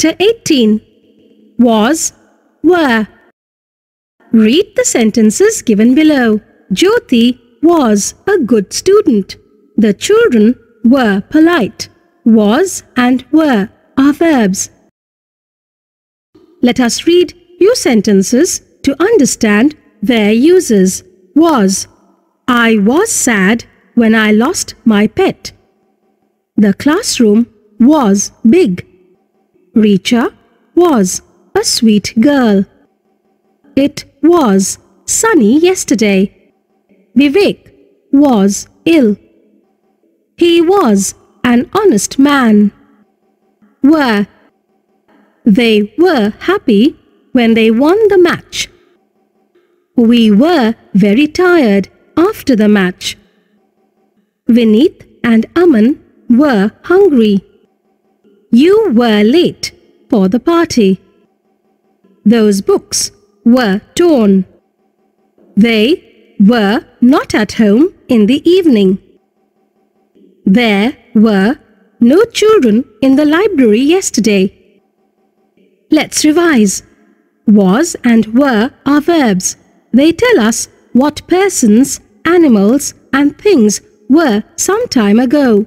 Chapter 18 Was, Were. Read the sentences given below. Jyoti was a good student. The children were polite. Was and were are verbs. Let us read few sentences to understand their uses. Was. I was sad when I lost my pet. The classroom was big. Richa was a sweet girl. It was sunny yesterday. Vivek was ill. He was an honest man. Were. They were happy when they won the match. We were very tired after the match. Vinith and Aman were hungry. You were late for the party. Those books were torn. They were not at home in the evening. There were no children in the library yesterday. Let's revise. Was and were are verbs. They tell us what persons, animals and things were some time ago.